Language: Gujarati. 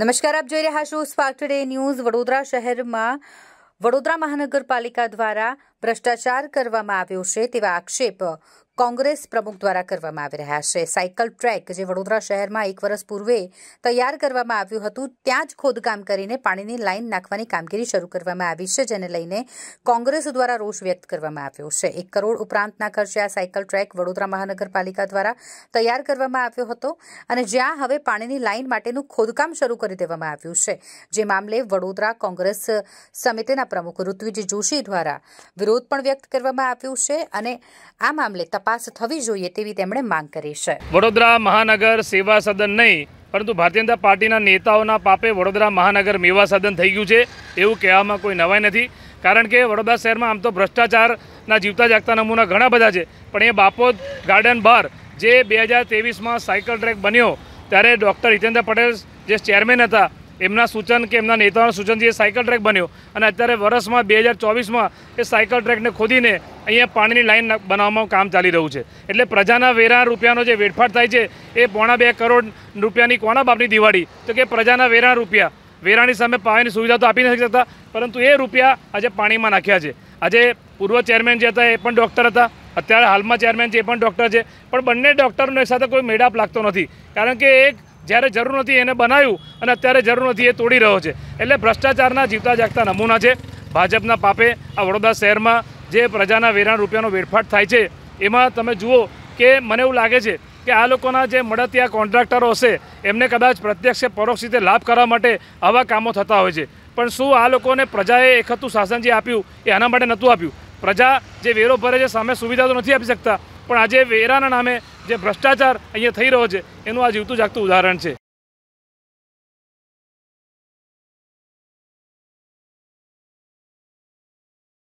નમસ્કાર આપ જોઈ રહ્યા છો સ્પાર્ક ન્યૂઝ વડોદરા શહેરમાં વડોદરા મહાનગરપાલિકા દ્વારા ભ્રષ્ટાચાર કરવામાં આવ્યો છે તેવા આક્ષેપ કોંગ્રેસ પ્રમુખ દ્વારા કરવામાં આવી રહ્યા છે સાયકલ ટ્રેક જે વડોદરા શહેરમાં એક વર્ષ પૂર્વે તૈયાર કરવામાં આવ્યું હતું ત્યાં જ ખોદકામ કરીને પાણીની લાઇન નાખવાની કામગીરી શરૂ કરવામાં આવી છે જેને લઈને કોંગ્રેસ દ્વારા રોષ વ્યક્ત કરવામાં આવ્યો છે એક કરોડ ઉપરાંતના ખર્ચે આ સાયકલ ટ્રેક વડોદરા મહાનગરપાલિકા દ્વારા તૈયાર કરવામાં આવ્યો હતો અને જ્યાં હવે પાણીની લાઇન માટેનું ખોદકામ શરૂ કરી દેવામાં આવ્યું છે જે મામલે વડોદરા કોંગ્રેસ સમિતિના પ્રમુખ ઋત્વિજ જોશી દ્વારા વિરોધ પણ વ્યક્ત કરવામાં આવ્યો છે અને આ મામલે તપાસ તપાસ થવી જોઈએ તેવી તેમણે માંગ કરી છે વડોદરા મહાનગર સેવા સદન નહીં પરંતુ ભારતીય જનતા પાર્ટીના નેતાઓના પાપે વડોદરા મહાનગર મેવા સદન થઈ ગયું છે એવું કહેવામાં કોઈ નવાઈ નથી કારણ કે વડોદરા શહેરમાં આમ તો ભ્રષ્ટાચારના જીવતા જાગતા નમૂના ઘણા બધા છે પણ એ બાપોદ ગાર્ડન બાર જે બે હજાર તેવીસમાં સાયકલ ટ્રેક બન્યો ત્યારે ડૉક્ટર હિતેન્દ્ર પટેલ જે ચેરમેન હતા એમના સૂચન કે એમના નેતાઓના સૂચન જે સાયકલ ટ્રેક બન્યો અને અત્યારે વર્ષમાં બે હજાર ચોવીસમાં એ સાયકલ ટ્રેકને ખોદીને અહીંયા પાણીની લાઇન બનાવવામાં કામ ચાલી રહ્યું છે એટલે પ્રજાના વેરા રૂપિયાનો જે વેડફાટ થાય છે એ પોણા બે કરોડ રૂપિયાની કોના બાપની દિવાળી તો કે પ્રજાના વેરા રૂપિયા વેરાની સામે પાણીની સુવિધા તો આપી નથી શકતા પરંતુ એ રૂપિયા આજે પાણીમાં નાખ્યા છે આજે પૂર્વ ચેરમેન જે હતા એ પણ ડૉક્ટર હતા અત્યારે હાલમાં ચેરમેન છે એ પણ ડૉક્ટર છે પણ બંને ડૉક્ટરનો એક સાથે કોઈ મેળાપ લાગતો નથી કારણ કે એક જ્યારે જરૂર નથી એને બનાવ્યું અને અત્યારે જરૂર નથી એ તોડી રહ્યો છે એટલે ભ્રષ્ટાચારના જીવતા જાગતા નમૂના છે ભાજપના પાપે આ વડોદરા શહેરમાં જે પ્રજાના વેરાણ રૂપિયાનો વેરફાટ થાય છે એમાં તમે જુઓ કે મને એવું લાગે છે કે આ લોકોના જે મળતિયા કોન્ટ્રાક્ટરો હશે એમને કદાચ પ્રત્યક્ષ પરોક્ષ રીતે લાભ કરવા માટે આવા કામો થતા હોય છે પણ શું આ લોકોને પ્રજાએ એક હતું શાસન જે આપ્યું એ આના માટે નહોતું આપ્યું પ્રજા જે વેરો ભરે છે સામે સુવિધા તો નથી આપી શકતા પણ આજે વેરાના નામે જે ભ્રષ્ટાચાર અહીંયા થઈ રહ્યો છે એનું આ જીવતું જાગતું ઉદાહરણ છે